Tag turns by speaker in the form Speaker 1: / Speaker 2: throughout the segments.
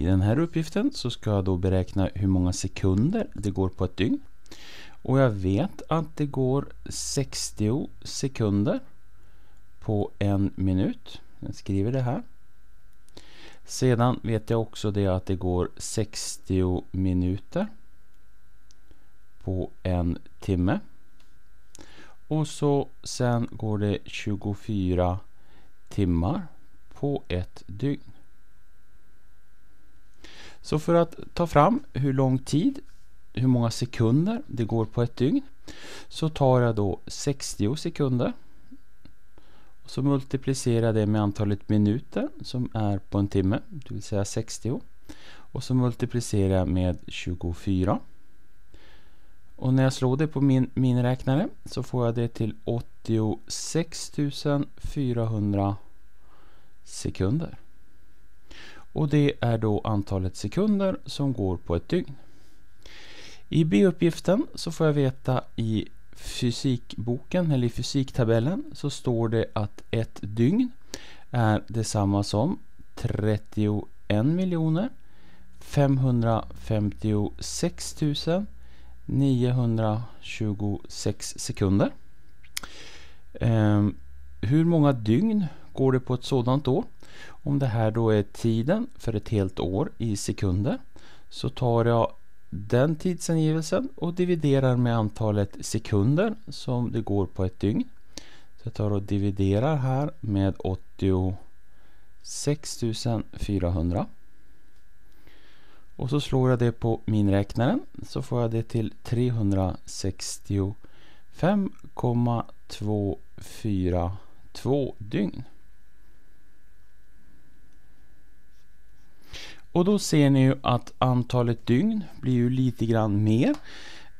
Speaker 1: I den här uppgiften så ska jag då beräkna hur många sekunder det går på ett dygn. Och jag vet att det går 60 sekunder på en minut. Jag skriver det här. Sedan vet jag också det att det går 60 minuter på en timme. Och så sen går det 24 timmar på ett dygn. Så för att ta fram hur lång tid, hur många sekunder det går på ett dygn så tar jag då 60 sekunder och så multiplicerar det med antalet minuter som är på en timme, det vill säga 60 och så multiplicerar jag med 24 och när jag slår det på min miniräknare så får jag det till 86 400 sekunder och det är då antalet sekunder som går på ett dygn. I B-uppgiften så får jag veta i fysikboken eller i fysiktabellen så står det att ett dygn är detsamma som 31 miljoner 556 926 sekunder. Ehm, hur många dygn går det på ett sådant år? Om det här då är tiden för ett helt år i sekunder så tar jag den tidsangivelsen och dividerar med antalet sekunder som det går på ett dygn. Så jag tar och dividerar här med 86 400. Och så slår jag det på miniräknaren så får jag det till 365,242 dygn. Och då ser ni ju att antalet dygn blir ju lite grann mer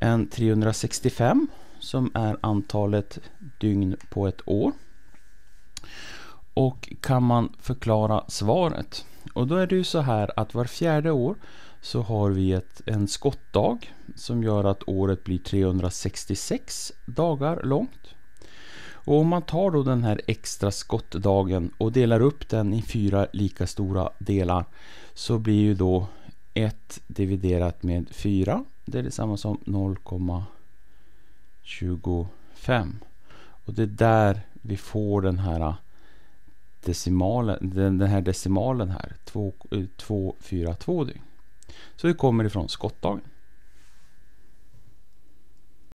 Speaker 1: än 365 som är antalet dygn på ett år. Och kan man förklara svaret? Och då är det ju så här att var fjärde år så har vi ett, en skottdag som gör att året blir 366 dagar långt. Och om man tar då den här extra skottdagen och delar upp den i fyra lika stora delar så blir ju då 1 dividerat med 4. Det är detsamma som 0,25. Och det är där vi får den här äh, decimalen, den, här decimalen här. 2, 2, 4, 2 dygn. Så det kommer ifrån skottdagen.